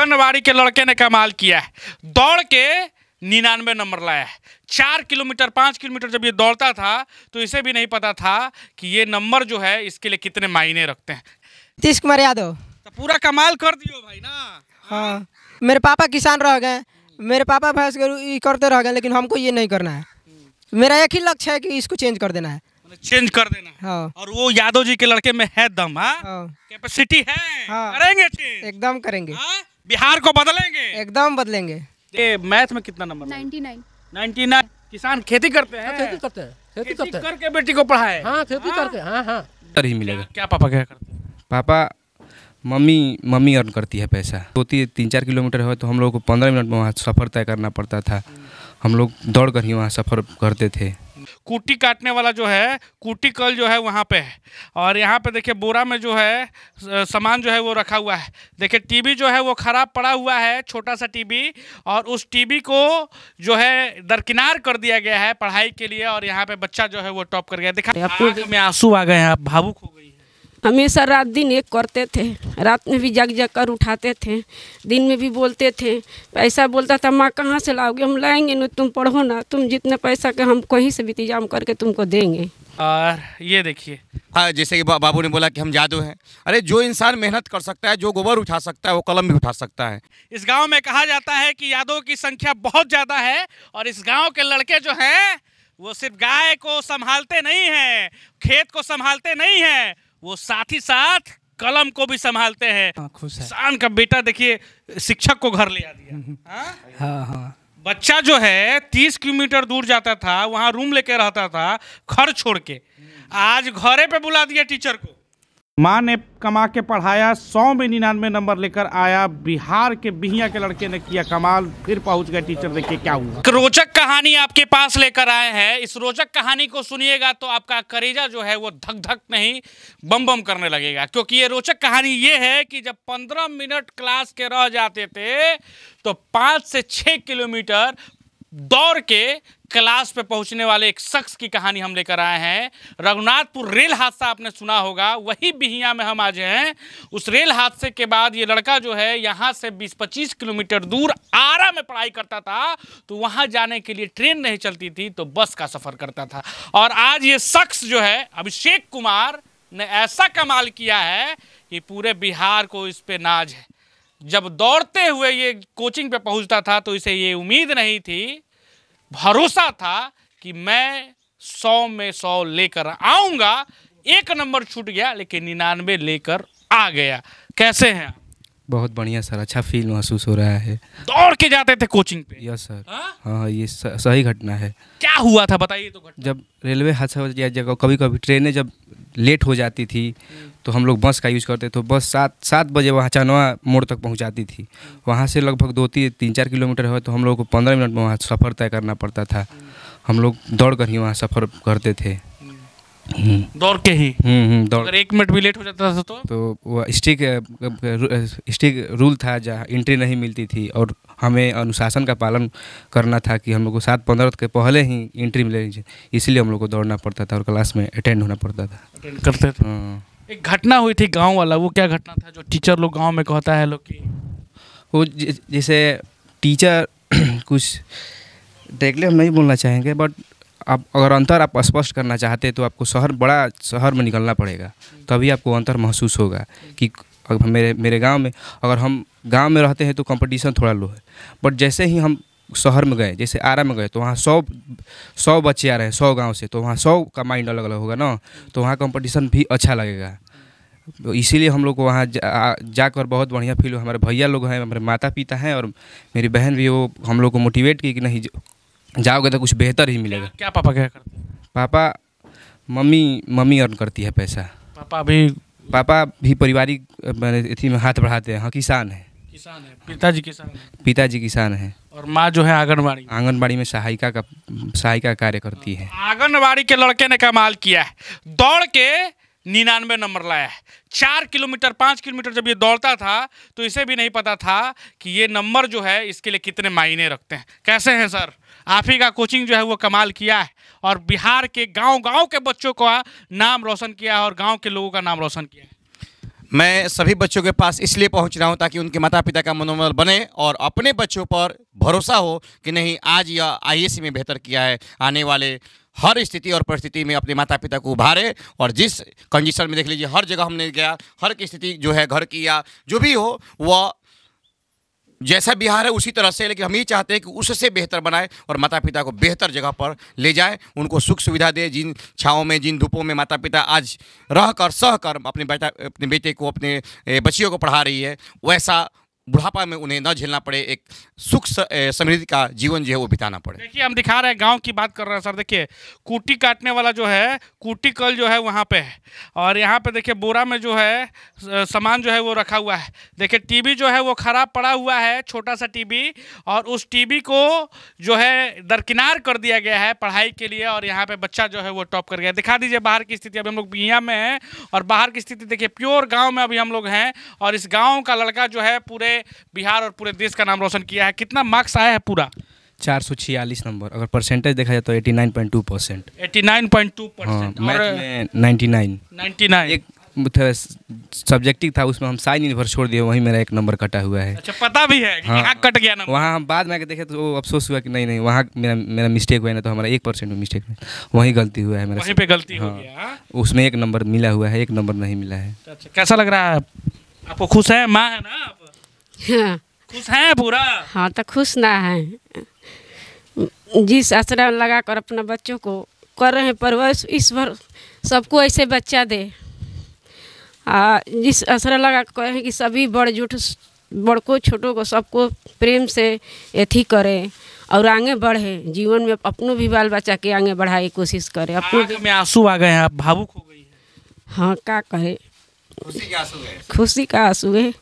आंगनबाड़ी के लड़के ने कमाल किया है दौड़ के निन्यानवे नंबर लाया है चार किलोमीटर पाँच किलोमीटर जब ये दौड़ता था तो इसे भी नहीं पता था कि ये नंबर जो है इसके लिए कितने मायने रखते हैं नीतीश कुमार यादव तो पूरा कमाल कर दियो भाई ना हाँ मेरे पापा किसान रह गए मेरे पापा भैंस गरु करते रह गए लेकिन हमको ये नहीं करना है मेरा एक ही लक्ष्य है कि इसको चेंज कर देना है चेंज मतलब कर देना है हाँ। और वो यादव जी के लड़के में है दम हाँ कैपेसिटी हाँ। है हाँ। करेंगे चेंज एकदम करेंगे हाँ? बिहार को बदलेंगे एकदम बदलेंगे मैथ में कितना नंबर नाइन्टी नाइन किसान खेती करते हैं हाँ, खेती करते हैं खेती करते हैं करके बेटी को पढ़ाए हाँ खेती हाँ। करते हैं हाँ हाँ ही मिलेगा क्या पापा क्या करते हैं पापा मम्मी मम्मी अर्न करती है पैसा दो तो तीन तीन चार किलोमीटर है तो हम लोग को पंद्रह मिनट में वहाँ सफ़र तय करना पड़ता था हम लोग दौड़ कर ही वहाँ सफ़र करते थे कुटी काटने वाला जो है कुटी कल जो है वहाँ पे है और यहाँ पे देखिए बोरा में जो है सामान जो है वो रखा हुआ है देखिए टीवी जो है वो ख़राब पड़ा हुआ है छोटा सा टीवी और उस टीवी को जो है दरकिनार कर दिया गया है पढ़ाई के लिए और यहाँ पे बच्चा जो है वो टॉप कर गया देखा आँख में आंसू आ गए हैं आप भावुक हो हमेशा रात दिन एक करते थे रात में भी जग जग कर उठाते थे दिन में भी बोलते थे पैसा बोलता था माँ कहाँ से लाओगे हम लाएंगे ना तुम पढ़ो ना तुम जितने पैसा के हम कहीं से भी इंतजाम करके तुमको देंगे और ये देखिए हाँ जैसे कि बाबू ने बोला कि हम जादू हैं अरे जो इंसान मेहनत कर सकता है जो गोबर उठा सकता है वो कलम भी उठा सकता है इस गांव में कहा जाता है कि यादों की संख्या बहुत ज़्यादा है और इस गांव के लड़के जो हैं वो सिर्फ गाय को संभालते नहीं हैं खेत को संभालते नहीं हैं वो साथ ही साथ कलम को भी संभालते हैं हाँ, खुश है शान का बेटा देखिए शिक्षक को घर ले आ दिया हम्म, हम्म। हाँ? हाँ, बच्चा जो है तीस किलोमीटर दूर जाता था वहाँ रूम लेके रहता था घर छोड़ के हम्म। आज घरे पे बुला दिया टीचर को माँ ने कमा के पढ़ाया सौ में निन्यानवे नंबर लेकर आया बिहार के बिहिया के लड़के ने किया कमाल फिर पहुंच गए टीचर देखिए क्या हुआ एक रोचक कहानी आपके पास लेकर आए हैं इस रोचक कहानी को सुनिएगा तो आपका करेजा जो है वो धक धक नहीं बम बम करने लगेगा क्योंकि ये रोचक कहानी ये है कि जब पंद्रह मिनट क्लास के रह जाते थे तो पाँच से छः किलोमीटर दौड़ के क्लास पे पहुंचने वाले एक शख्स की कहानी हम लेकर आए हैं रघुनाथपुर रेल हादसा आपने सुना होगा वही बिहिया में हम आज हैं उस रेल हादसे के बाद ये लड़का जो है यहाँ से 20-25 किलोमीटर दूर आरा में पढ़ाई करता था तो वहाँ जाने के लिए ट्रेन नहीं चलती थी तो बस का सफ़र करता था और आज ये शख्स जो है अभिषेक कुमार ने ऐसा कमाल किया है कि पूरे बिहार को इस पर नाज है जब दौड़ते हुए ये कोचिंग पे पहुंचता था तो इसे ये उम्मीद नहीं थी भरोसा था कि मैं सौ में सौ लेकर आऊंगा एक नंबर छूट गया लेकिन निन्यानवे लेकर आ गया कैसे हैं बहुत बढ़िया सर अच्छा फील महसूस हो रहा है दौड़ के जाते थे कोचिंग पे यस सर हाँ? हाँ, हाँ ये सही घटना है क्या हुआ था बताइए तो घटना जब रेलवे हादसा हो जाए जगह कभी कभी ट्रेनें जब लेट हो जाती थी तो हम लोग बस का यूज़ करते तो बस सात सात बजे वहाँ चानवा मोड़ तक पहुँचाती थी वहाँ से लगभग दो तीन तीन चार किलोमीटर है तो हम लोग को पंद्रह मिनट में वहाँ सफ़र तय करना पड़ता था हम लोग दौड़ कर ही वहाँ सफ़र करते थे हम्म। दौड़ के ही हम्म, हम्म, अगर एक मिनट भी लेट हो जाता था तो तो वो स्टिक स्टिक रूल था जहाँ एंट्री नहीं मिलती थी और हमें अनुशासन का पालन करना था कि हम लोग को सात पंद्रह के पहले ही एंट्री मिले इसलिए हम लोग को दौड़ना पड़ता था और क्लास में अटेंड होना पड़ता था अटेंड करते थे हाँ। एक घटना हुई थी गांव वाला वो क्या घटना था जो टीचर लोग गांव में कहता है लोग कि वो जैसे टीचर कुछ डायरेक्टली हम नहीं बोलना चाहेंगे बट आप अगर अंतर आप स्पष्ट करना चाहते हैं तो आपको शहर बड़ा शहर में निकलना पड़ेगा तभी आपको अंतर महसूस होगा कि अगर मेरे मेरे गांव में अगर हम गांव में रहते हैं तो कंपटीशन थोड़ा लो है बट जैसे ही हम शहर में गए जैसे आरा में गए तो वहाँ सौ सौ बच्चे आ रहे हैं सौ गाँव से तो वहाँ सौ का माइंड अलग अलग होगा ना तो वहाँ कॉम्पटिशन भी अच्छा लगेगा तो इसीलिए हम लोग को वहाँ जा, जाकर बहुत बढ़िया फील हमारे भैया लोग हैं हमारे माता पिता हैं और मेरी बहन भी वो हम लोग को मोटिवेट की कि नहीं जाओगे तो कुछ बेहतर ही मिलेगा क्या पापा क्या करते हैं पापा मम्मी मम्मी अर्न करती है पैसा पापा भी पापा भी पारिवारिक अथी मतलब में हाथ बढ़ाते हैं हाँ किसान है किसान है पिताजी किसान पिताजी किसान है और माँ जो है आंगनबाड़ी आंगनबाड़ी में सहायिका का सहायिका कार्य करती है आंगनबाड़ी के लड़के ने कमाल किया है दौड़ के निन्यानवे नंबर लाया है चार किलोमीटर पाँच किलोमीटर जब ये दौड़ता था तो इसे भी नहीं पता था कि ये नंबर जो है इसके लिए कितने मायने रखते हैं कैसे हैं सर आप ही का कोचिंग जो है वो कमाल किया है और बिहार के गांव गांव के बच्चों का नाम रोशन किया है और गांव के लोगों का नाम रोशन किया है मैं सभी बच्चों के पास इसलिए पहुंच रहा हूं ताकि उनके माता पिता का मनोबल बने और अपने बच्चों पर भरोसा हो कि नहीं आज यह आई में बेहतर किया है आने वाले हर स्थिति और परिस्थिति में अपने माता पिता को उभारे और जिस कंडीशन में देख लीजिए हर जगह हमने गया हर की स्थिति जो है घर की या जो भी हो वह जैसा बिहार है उसी तरह से लेकिन हम ये चाहते हैं कि उससे बेहतर बनाए और माता पिता को बेहतर जगह पर ले जाए उनको सुख सुविधा दे जिन छाओं में जिन धूपों में माता पिता आज रह कर सह कर अपने बेटा अपने बेटे को अपने बच्चियों को पढ़ा रही है वैसा बुढ़ापा में उन्हें न झेलना पड़े एक सुख समृद्धि का जीवन जो है वो बिताना पड़े देखिए हम दिखा रहे हैं गांव की बात कर रहे हैं सर देखिए कुटी काटने वाला जो है कुटी कल जो है वहाँ पे है और यहाँ पे देखिए बोरा में जो है सामान जो है वो रखा हुआ है देखिए टीवी जो है वो खराब पड़ा हुआ है छोटा सा टी और उस टी को जो है दरकिनार कर दिया गया है पढ़ाई के लिए और यहाँ पे बच्चा जो है वो टॉप कर गया दिखा दीजिए बाहर की स्थिति अभी हम लोग बिया में हैं और बाहर की स्थिति देखिए प्योर गाँव में अभी हम लोग हैं और इस गाँव का लड़का जो है पूरे बिहार और पूरे देश का नाम रोशन किया है कितना मार्क्स आया है पूरा चार सौ छियालीस नंबर अगर परसेंटेज देखा जाए तो eighty nine point two percent eighty nine point two percent ninety nine ninety nine एक सब्जेक्टिव था उसमें हम साइन यूनिवर्स छोड़ दिए वहीं मेरा एक नंबर कटा हुआ है अच्छा पता भी है हाँ, हाँ, कट गया नंबर वहाँ हम बाद में आके देखे तो अफसोस हुआ कि नहीं नहीं वहाँ मेरा मेरा मिस्टेक हुआ ना तो हमारा एक परसेंट में मिस्टेक हुआ वहीं गलती हुआ है मेरा वहीं पे गलती हाँ, हो गया हाँ। उसमें एक नंबर मिला हुआ है एक नंबर नहीं मिला है अच्छा, अच्छा कैसा लग रहा है आपको खुश है माँ है ना आप हाँ खुश पूरा हाँ तो खुश ना है जिस आश्रम लगा कर अपने बच्चों को कर रहे हैं परवरिश भर सबको ऐसे बच्चा दे आ, जिस आश्रम लगा कर हैं कि सभी बड़ जुट बड़ को छोटों को सबको प्रेम से अथी करें और आगे बढ़े जीवन में अपनों भी बाल बच्चा के आगे बढ़ाए कोशिश करें अपने में आंसू आ गए हैं आप भावुक हो गई है हाँ क्या करें खुशी का आंसू है खुशी का आंसू है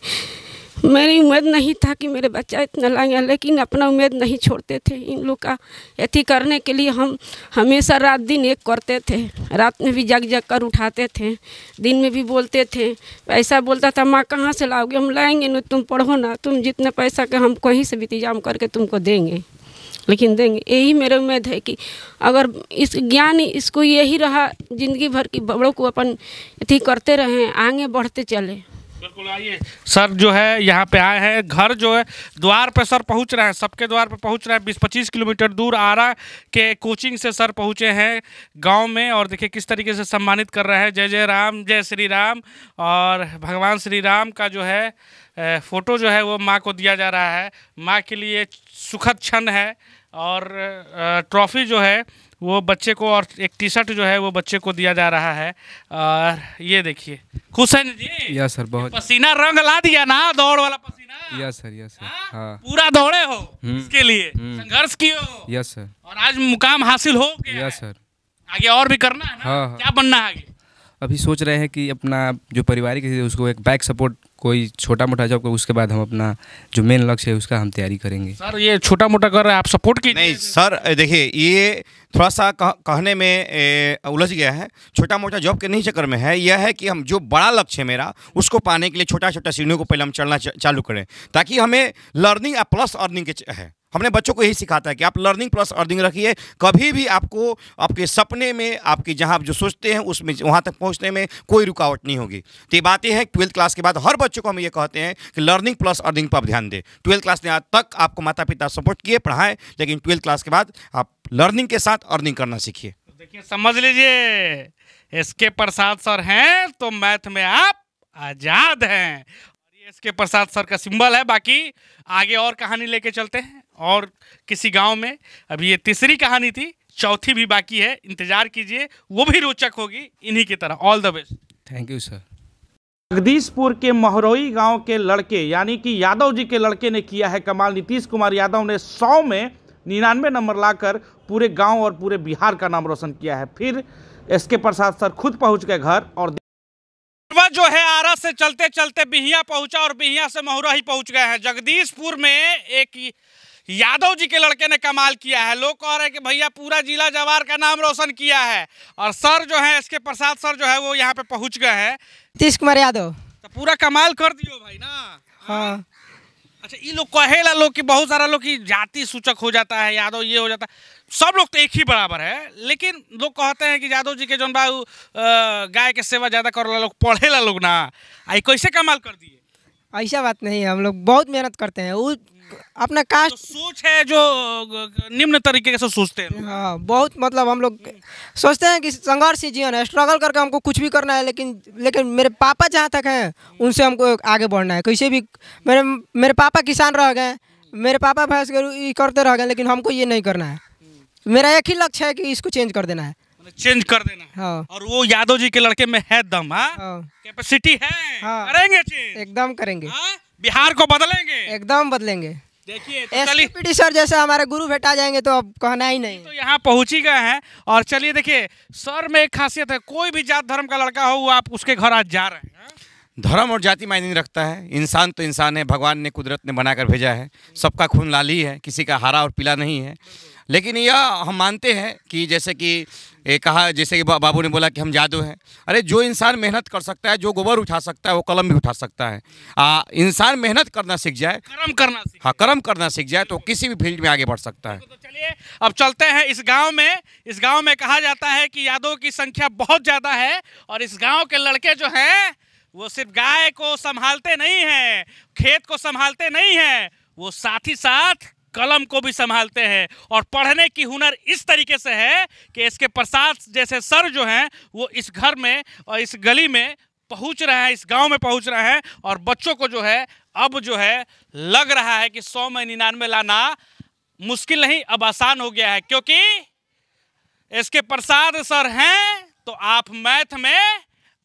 मेरी उम्मीद नहीं था कि मेरे बच्चा इतना लाएंगे लेकिन अपना उम्मीद नहीं छोड़ते थे इन लोग का अति करने के लिए हम हमेशा रात दिन एक करते थे रात में भी जग जग कर उठाते थे दिन में भी बोलते थे पैसा बोलता था माँ कहाँ से लाओगे हम लाएंगे ना तुम पढ़ो ना तुम जितना पैसा के हम कहीं से भी इंतजाम करके तुमको देंगे लेकिन देंगे यही मेरे उम्मीद है कि अगर इस ज्ञान इसको यही रहा ज़िंदगी भर की बड़ों को अपन अथी करते रहें आगे बढ़ते चले बिल्कुल आइए सर जो है यहाँ पे आए हैं घर जो है द्वार पे सर पहुँच रहे हैं सबके द्वार पे पहुँच रहे हैं बीस पच्चीस किलोमीटर दूर आरा के कोचिंग से सर पहुँचे हैं गांव में और देखिए किस तरीके से सम्मानित कर रहे हैं जय जय राम जय श्री राम और भगवान श्री राम का जो है फ़ोटो जो है वो माँ को दिया जा रहा है माँ के लिए सुखद क्षण है और ट्रॉफ़ी जो है वो बच्चे को और एक टी शर्ट जो है वो बच्चे को दिया जा रहा है और ये देखिए खुश जी यस सर बहुत पसीना रंग ला दिया ना दौड़ वाला पसीना यस सर यस सर हाँ पूरा दौड़े हो हम्म। इसके लिए हम्म। संघर्ष किए हो यस सर और आज मुकाम हासिल हो गया यस सर आगे और भी करना है ना हाँ, हाँ। क्या बनना है आगे अभी सोच रहे हैं कि अपना जो पारिवारिक उसको एक बैक सपोर्ट कोई छोटा मोटा जॉब उसके बाद हम अपना जो मेन लक्ष्य है उसका हम तैयारी करेंगे सर ये छोटा मोटा कर आप सपोर्ट की नहीं सर देखिए ये थोड़ा सा कह, कहने में उलझ गया है छोटा मोटा जॉब के नहीं चक्कर में है यह है कि हम जो बड़ा लक्ष्य है मेरा उसको पाने के लिए छोटा छोटा सीढ़ियों को पहले हम चलना चालू करें ताकि हमें लर्निंग या प्लस अर्निंग के है हमने बच्चों को यही सिखाता है कि आप लर्निंग प्लस अर्निंग रखिए कभी भी आपको आपके सपने में आपके जहाँ आप जो सोचते हैं उसमें वहाँ तक पहुँचने में कोई रुकावट नहीं होगी तो ये बात यह है ट्वेल्थ क्लास के बाद हर बच्चों को हम ये कहते हैं कि लर्निंग प्लस अर्निंग पर ध्यान दें ट्वेल्थ क्लास में तक आपको माता पिता सपोर्ट किए पढ़ाएं लेकिन ट्वेल्थ क्लास के बाद आप लर्निंग के साथ अर्निंग करना सीखिए तो देखिए समझ लीजिए एस के प्रसाद सर हैं तो मैथ में आप आज़ाद हैं एस के प्रसाद सर का सिंबल है बाकी आगे और कहानी लेके चलते हैं और किसी गांव में अभी ये तीसरी कहानी थी चौथी भी बाकी है इंतजार कीजिए वो भी रोचक होगी इन्हीं की तरह all the best thank you sir Jagdishpur के महरोई गांव के लड़के यानी कि यादव जी के लड़के ने किया है कमाल नीतीश कुमार यादव ने सौ में निन्यानवे नंबर लाकर पूरे गांव और पूरे बिहार का नाम रोशन किया है फिर एस के प्रसाद सर खुद पहुंच गए घर और जो है आरा से चलते चलते बिहिया पहुंचा और बिहिया से महुरा ही पहुंच गए हैं जगदीशपुर में एक यादव जी के लड़के ने कमाल किया है लोग कह रहे हैं कि भैया पूरा जिला जवार का नाम रोशन किया है और सर जो है इसके प्रसाद सर जो है वो यहाँ पे पहुँच गए हैं नीतीश कुमार यादव तो पूरा कमाल कर दियो भाई ना हाँ, हाँ। अच्छा ये लोग ला लोग कि बहुत सारा लोग की जाति सूचक हो जाता है यादव ये हो जाता है सब लोग तो एक ही बराबर है लेकिन लोग कहते हैं कि यादव जी के जौन बाबू गाय के सेवा ज़्यादा कर लोग ला लोग ना आई कैसे कमाल कर दिए ऐसा बात नहीं है हम लोग बहुत मेहनत करते हैं वो अपना कास्ट तो सोच है जो निम्न तरीके से सोचते हैं हाँ बहुत मतलब हम लोग सोचते हैं कि संघर्ष ही जीवन है स्ट्रगल करके हमको कुछ भी करना है लेकिन लेकिन मेरे पापा जहाँ तक हैं उनसे हमको आगे बढ़ना है कैसे भी मेरे मेरे पापा किसान रह गए मेरे पापा भैंस करते रह गए लेकिन हमको ये नहीं करना है मेरा एक ही लक्ष्य है कि इसको चेंज कर देना है चेंज कर देना हाँ। और वो यादव जी के लड़के में है दम हाँ कैपेसिटी हाँ। है हाँ। करेंगे चेंज एकदम करेंगे हाँ? बिहार को बदलेंगे एकदम देखिए तो सर जैसे हमारे गुरु भेटा जाएंगे तो अब कहना ही नहीं तो यहाँ पहुँच ही गए हैं और चलिए देखिए सर में एक खासियत है कोई भी जात धर्म का लड़का हो वो आप उसके घर आज जा रहे हैं धर्म और जाति मायने नहीं रखता है इंसान तो इंसान है भगवान ने कुदरत ने बनाकर भेजा है सबका खून लाली है किसी का हरा और पीला नहीं है लेकिन यह हम मानते हैं कि जैसे कि ये कहा जैसे कि बाबू ने बोला कि हम जादू हैं अरे जो इंसान मेहनत कर सकता है जो गोबर उठा सकता है वो कलम भी उठा सकता है आ, इंसान मेहनत करना सीख जाए कर्म करना हाँ कर्म करना सीख जाए तो किसी भी फील्ड में आगे बढ़ सकता है तो चलिए अब चलते हैं इस गांव में इस गांव में कहा जाता है कि यादों की संख्या बहुत ज़्यादा है और इस गाँव के लड़के जो हैं वो सिर्फ गाय को संभालते नहीं हैं खेत को संभालते नहीं हैं वो साथ ही साथ कलम को भी संभालते हैं और पढ़ने की हुनर इस तरीके से है कि इसके प्रसाद जैसे सर जो हैं वो इस घर में और इस गली में पहुंच रहे हैं इस गांव में पहुंच रहे हैं और बच्चों को जो है अब जो है लग रहा है कि सौ में निन्यानवे लाना मुश्किल नहीं अब आसान हो गया है क्योंकि इसके प्रसाद सर हैं तो आप मैथ में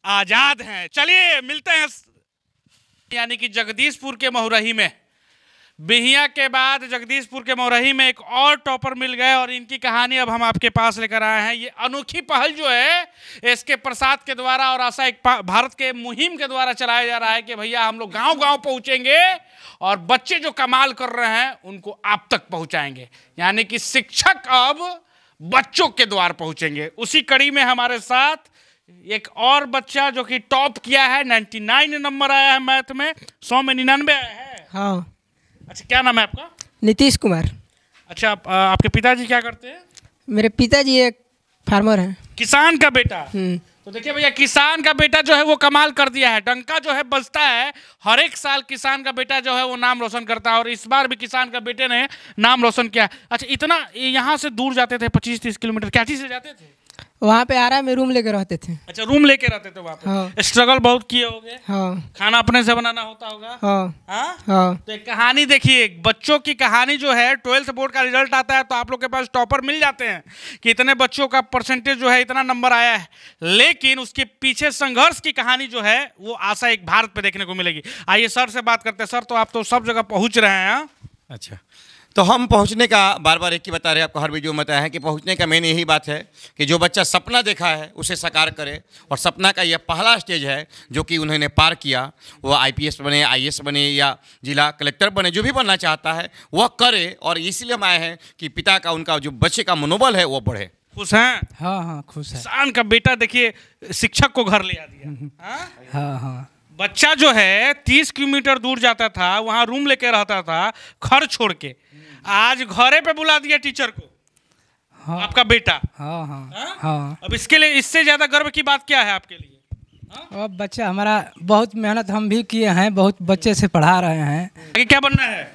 आज़ाद हैं चलिए मिलते हैं यानी कि जगदीशपुर के महुरही में बिहिया के बाद जगदीशपुर के मौरही में एक और टॉपर मिल गए और इनकी कहानी अब हम आपके पास लेकर आए हैं ये अनोखी पहल जो है एस के प्रसाद के द्वारा और आशा एक भारत के मुहिम के द्वारा चलाया जा रहा है कि भैया हम लोग गांव गांव पहुंचेंगे और बच्चे जो कमाल कर रहे हैं उनको आप तक पहुंचाएंगे यानी कि शिक्षक अब बच्चों के द्वार पहुंचेंगे उसी कड़ी में हमारे साथ एक और बच्चा जो कि टॉप किया है 99 नंबर आया है मैथ में सौ में निन्यानवे आया है हाँ अच्छा क्या नाम है आपका नीतीश कुमार अच्छा आप, आ, आपके पिताजी क्या करते हैं मेरे पिताजी एक फार्मर हैं किसान का बेटा हम्म। तो देखिए भैया किसान का बेटा जो है वो कमाल कर दिया है डंका जो है बजता है हर एक साल किसान का बेटा जो है वो नाम रोशन करता है और इस बार भी किसान का बेटे ने नाम रोशन किया अच्छा इतना यहाँ से दूर जाते थे पच्चीस तीस किलोमीटर क्या चीज से जाते थे वहाँ पे आरा में रूम लेके रहते थे अच्छा रूम लेके रहते थे वहाँ पे हाँ। स्ट्रगल बहुत किए होंगे हाँ। खाना अपने से बनाना होता होगा हाँ। हाँ? हाँ। तो एक कहानी देखिए बच्चों की कहानी जो है ट्वेल्थ बोर्ड का रिजल्ट आता है तो आप लोग के पास टॉपर मिल जाते हैं कि इतने बच्चों का परसेंटेज जो है इतना नंबर आया है लेकिन उसके पीछे संघर्ष की कहानी जो है वो आशा एक भारत पे देखने को मिलेगी आइए सर से बात करते हैं सर तो आप तो सब जगह पहुँच रहे हैं हाँ। अच्छा तो हम पहुंचने का बार बार एक ही बता रहे हैं आपको हर वीडियो में बताया है कि पहुंचने का मेन यही बात है कि जो बच्चा सपना देखा है उसे साकार करे और सपना का यह पहला स्टेज है जो कि उन्होंने पार किया वो आईपीएस बने आईएएस बने या जिला कलेक्टर बने जो भी बनना चाहता है वह करे और इसलिए हम आए हैं कि पिता का उनका जो बच्चे का मनोबल है वो बढ़े खुश हैं हाँ हाँ खुश है शान का बेटा देखिए शिक्षक को घर ले आ दिया हम्म, हम्म। हाँ? हाँ हाँ बच्चा जो है तीस किलोमीटर दूर जाता था वहाँ रूम लेके रहता था घर छोड़ के आज घरे पे बुला दिया टीचर को हाँ, आपका बेटा हाँ हाँ, हाँ हाँ अब इसके लिए इससे ज्यादा गर्व की बात क्या है आपके लिए हाँ? अब बच्चा हमारा बहुत मेहनत हम भी किए हैं बहुत बच्चे से पढ़ा रहे हैं आगे क्या बनना है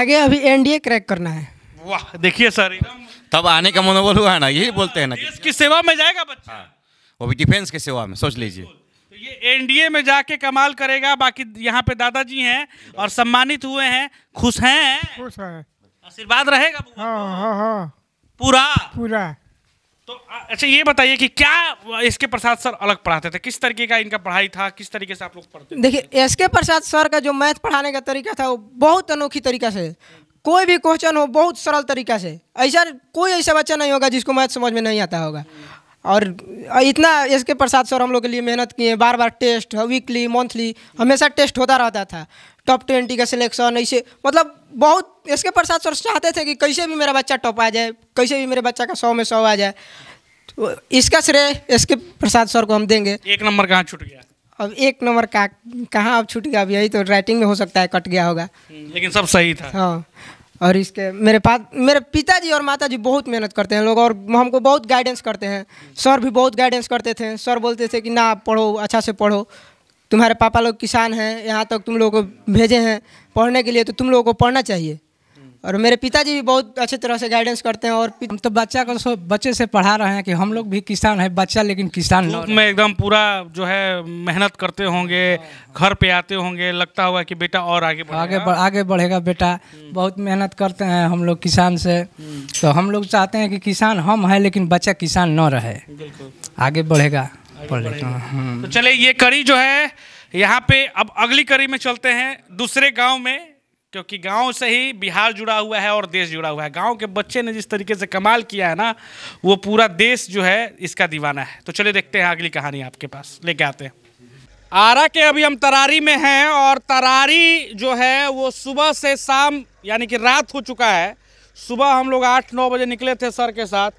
आगे अभी एनडीए क्रैक करना है वाह देखिए सर तब आने का मनोबल हुआ है ना यही बोलते हैं ना किस सेवा में जाएगा बच्चा हाँ, वो भी डिफेंस की सेवा में सोच लीजिए ये एनडीए में जाके कमाल करेगा बाकी यहाँ पे दादाजी हैं और सम्मानित हुए हैं खुश हैं खुश है आशीर्वाद रहेगा हाँ, हाँ, हाँ। पूरा पूरा तो अच्छा ये बताइए कि क्या इसके प्रसाद सर अलग पढ़ाते थे किस तरीके का इनका पढ़ाई था किस तरीके से आप लोग पढ़ते देखिए एस के प्रसाद सर का जो मैथ पढ़ाने का तरीका था वो बहुत अनोखी तरीका से कोई भी क्वेश्चन हो बहुत सरल तरीका से ऐसा कोई ऐसा बच्चा नहीं होगा जिसको मैथ समझ में नहीं आता होगा और इतना इसके प्रसाद सर हम लोग के लिए मेहनत किए बार बार टेस्ट वीकली मंथली हमेशा टेस्ट होता रहता था टॉप ट्वेंटी का सिलेक्शन ऐसे मतलब बहुत इसके प्रसाद सर चाहते थे कि कैसे भी मेरा बच्चा टॉप आ जाए कैसे भी मेरे बच्चा का सौ में सौ आ जाए तो इसका श्रेय इसके प्रसाद सर को हम देंगे एक नंबर कहाँ छूट गया अब एक नंबर का कहाँ अब छूट गया अब यही तो राइटिंग में हो सकता है कट गया होगा हम्म, लेकिन सब सही था हाँ और इसके मेरे पास मेरे पिताजी और माताजी बहुत मेहनत करते हैं लोग और हमको बहुत गाइडेंस करते हैं सर भी बहुत गाइडेंस करते थे सर बोलते थे कि ना पढ़ो अच्छा से पढ़ो तुम्हारे पापा लोग किसान हैं यहाँ तक तुम लोगों को भेजे हैं पढ़ने के लिए तो तुम लोगों को पढ़ना चाहिए और मेरे पिताजी भी बहुत अच्छे तरह से गाइडेंस करते हैं और हम तो बच्चा को बच्चे से पढ़ा रहे हैं कि हम लोग भी किसान है बच्चा लेकिन किसान मैं एकदम पूरा जो है मेहनत करते होंगे घर पे आते होंगे लगता हुआ कि बेटा और आगे बढ़ेगा। आगे बढ़, आगे बढ़ेगा बेटा बहुत मेहनत करते हैं हम लोग किसान से तो हम लोग चाहते हैं कि किसान हम हैं लेकिन बच्चा किसान न रहे आगे बढ़ेगा हम्म। तो चले ये कड़ी जो है यहाँ पे अब अगली कड़ी में चलते हैं दूसरे गाँव में क्योंकि गांव से ही बिहार जुड़ा हुआ है और देश जुड़ा हुआ है गांव के बच्चे ने जिस तरीके से कमाल किया है ना वो पूरा देश जो है इसका दीवाना है तो चलिए देखते हैं अगली कहानी आपके पास लेके आते हैं आरा के अभी हम तरारी में हैं और तरारी जो है वो सुबह से शाम यानी कि रात हो चुका है सुबह हम लोग आठ नौ बजे निकले थे सर के साथ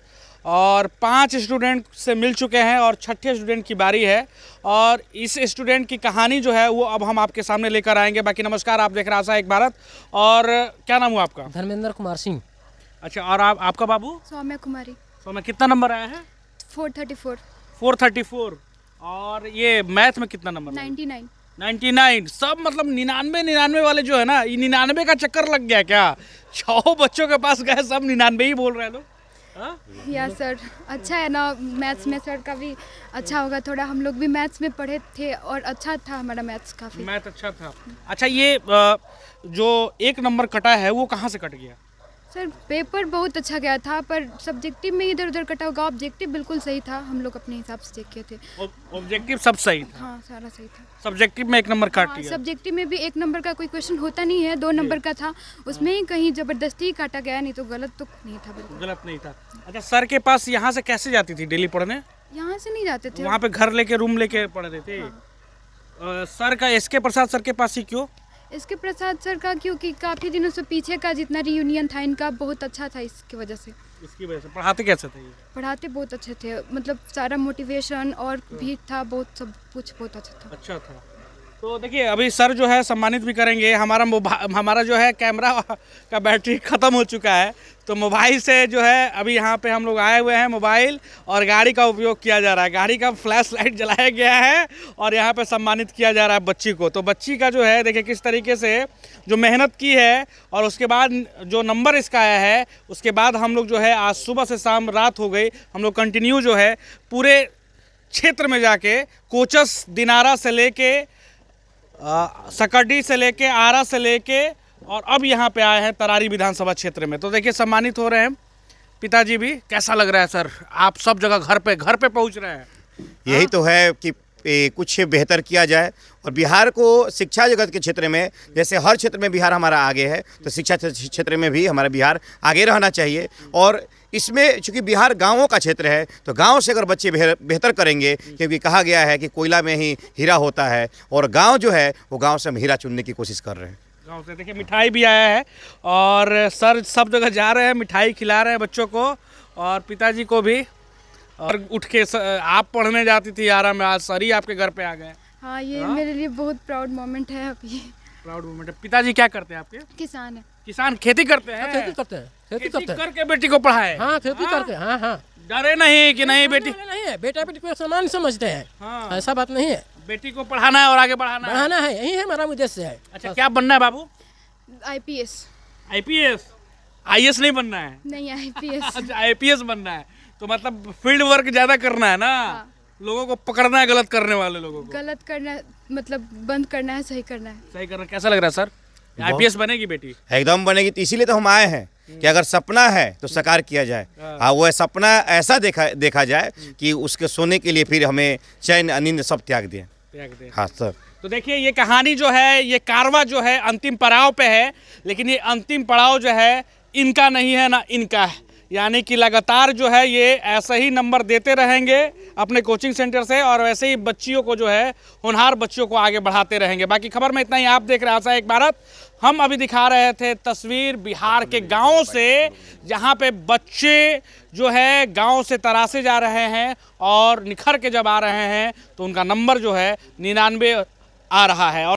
और पांच स्टूडेंट से मिल चुके हैं और छठे स्टूडेंट की बारी है और इस स्टूडेंट की कहानी जो है वो अब हम आपके सामने लेकर आएंगे बाकी नमस्कार आप देख रहे आशा एक भारत और क्या नाम हुआ आपका धर्मेंद्र कुमार सिंह अच्छा और आप आपका बाबू सौम्या कुमारी सौम्या कितना नंबर आया है four thirty four four thirty four और ये मैथ में कितना number ninety nine ninety nine सब मतलब निन्यानवे निन्यानवे वाले जो है ना ये निन्यानवे का चक्कर लग गया क्या छः बच्चों के पास गए सब निन्यानवे ही बोल रहे हैं लोग या सर अच्छा है ना मैथ्स में सर का भी अच्छा होगा थोड़ा हम लोग भी मैथ्स में पढ़े थे और अच्छा था हमारा मैथ्स काफ़ी मैथ अच्छा था अच्छा ये जो एक नंबर कटा है वो कहाँ से कट गया सर पेपर बहुत अच्छा गया था पर सब्जेक्टिव में इधर उधर कटा होगा ऑब्जेक्टिव बिल्कुल सही था हम लोग अपने हिसाब से चेक किए थे ऑब्जेक्टिव सब सही था हाँ सारा सही था सब्जेक्टिव में एक नंबर काट हाँ, सब्जेक्टिव में भी एक नंबर का कोई क्वेश्चन होता नहीं है दो नंबर का था उसमें ही कहीं जबरदस्ती काटा गया नहीं तो गलत तो नहीं था गलत नहीं था अच्छा सर के पास यहाँ से कैसे जाती थी डेली पढ़ने यहाँ से नहीं जाते थे वहाँ पे घर लेके रूम लेके पढ़ रहे थे हाँ। सर का एस के प्रसाद सर के पास ही क्यों इसके प्रसाद सर का क्योंकि काफ़ी दिनों से पीछे का जितना रियूनियन था इनका बहुत अच्छा था इसकी वजह से इसकी वजह से पढ़ाते कैसे थे पढ़ाते बहुत अच्छे थे मतलब सारा मोटिवेशन और हाँ। भी था बहुत सब कुछ बहुत अच्छा था अच्छा था तो देखिए अभी सर जो है सम्मानित भी करेंगे हमारा हमारा जो है कैमरा का बैटरी ख़त्म हो चुका है तो मोबाइल से जो है अभी यहाँ पे हम लोग आए हुए हैं मोबाइल और गाड़ी का उपयोग किया जा रहा है गाड़ी का फ्लैश लाइट जलाया गया है और यहाँ पे सम्मानित किया जा रहा है बच्ची को तो बच्ची का जो है देखिए किस तरीके से जो मेहनत की है और उसके बाद जो नंबर इसका आया है उसके बाद हम लोग जो है आज सुबह से शाम रात हो गई हम लोग कंटिन्यू जो है पूरे क्षेत्र में जाके कोचस दिनारा से लेके सकडी से लेके आरा से लेके और अब यहाँ पे आए हैं तरारी विधानसभा क्षेत्र में तो देखिए सम्मानित हो रहे हैं पिताजी भी कैसा लग रहा है सर आप सब जगह घर पे घर पे पहुँच रहे हैं यही हाँ। तो है कि कुछ बेहतर किया जाए और बिहार को शिक्षा जगत के क्षेत्र में जैसे हर क्षेत्र में बिहार हमारा आगे है तो शिक्षा क्षेत्र में भी हमारा बिहार आगे रहना चाहिए और इसमें चूँकि बिहार गांवों का क्षेत्र है तो गांव से अगर बच्चे बेहतर करेंगे क्योंकि कहा गया है कि कोयला में ही हीरा होता है और गांव जो है वो गांव से हम हीरा चुनने की कोशिश कर रहे हैं गाँव से देखिए मिठाई भी आया है और सर सब जगह जा रहे हैं मिठाई खिला रहे हैं बच्चों को और पिताजी को भी और उठ के आप पढ़ने जाती थी यारा में आज सर ही आपके घर पे आ गए हाँ ये हाँ? मेरे लिए बहुत प्राउड मोमेंट है अभी प्राउड मोमेंट है पिताजी क्या करते हैं आपके किसान है किसान खेती करते हैं हाँ, खेती करते हैं खेती करते हैं करके बेटी को पढ़ाए हाँ खेती हाँ? करते हैं हाँ हाँ डरे नहीं कि नहीं बेटी नहीं है बेटा बेटी को समान समझते हैं हाँ। ऐसा बात नहीं है बेटी को पढ़ाना है और आगे बढ़ाना बढ़ाना है यही है हमारा उद्देश्य है अच्छा क्या बनना है बाबू आईपीएस आईपीएस आईएएस नहीं बनना है नहीं आईपीएस अच्छा आईपीएस बनना है तो मतलब फील्ड वर्क ज्यादा करना है ना हाँ। लोगों को पकड़ना है गलत करने वाले लोगों को गलत करना मतलब बंद करना है सही करना है सही करना कैसा लग रहा है सर आईपीएस बनेगी बेटी एकदम बनेगी तो इसीलिए तो हम आए हैं हम्म। कि अगर सपना है तो साकार किया जाए हाँ।, हाँ वो सपना ऐसा देखा देखा जाए कि उसके सोने के लिए फिर हमें चैन अनिंद सब त्याग दिए त्याग दें हाँ सर तो देखिए ये कहानी जो है ये कारवा जो है अंतिम पड़ाव पे है लेकिन ये अंतिम पड़ाव जो है इनका नहीं है ना इनका है यानी कि लगातार जो है ये ऐसे ही नंबर देते रहेंगे अपने कोचिंग सेंटर से और वैसे ही बच्चियों को जो है होनहार बच्चियों को आगे बढ़ाते रहेंगे बाकी खबर में इतना ही आप देख रहे हैं आशा एक भारत हम अभी दिखा रहे थे तस्वीर बिहार के गाँव से जहाँ पे बच्चे जो है गाँव से तरासे जा रहे हैं और निखर के जब आ रहे हैं तो उनका नंबर जो है निन्यानवे आ रहा है और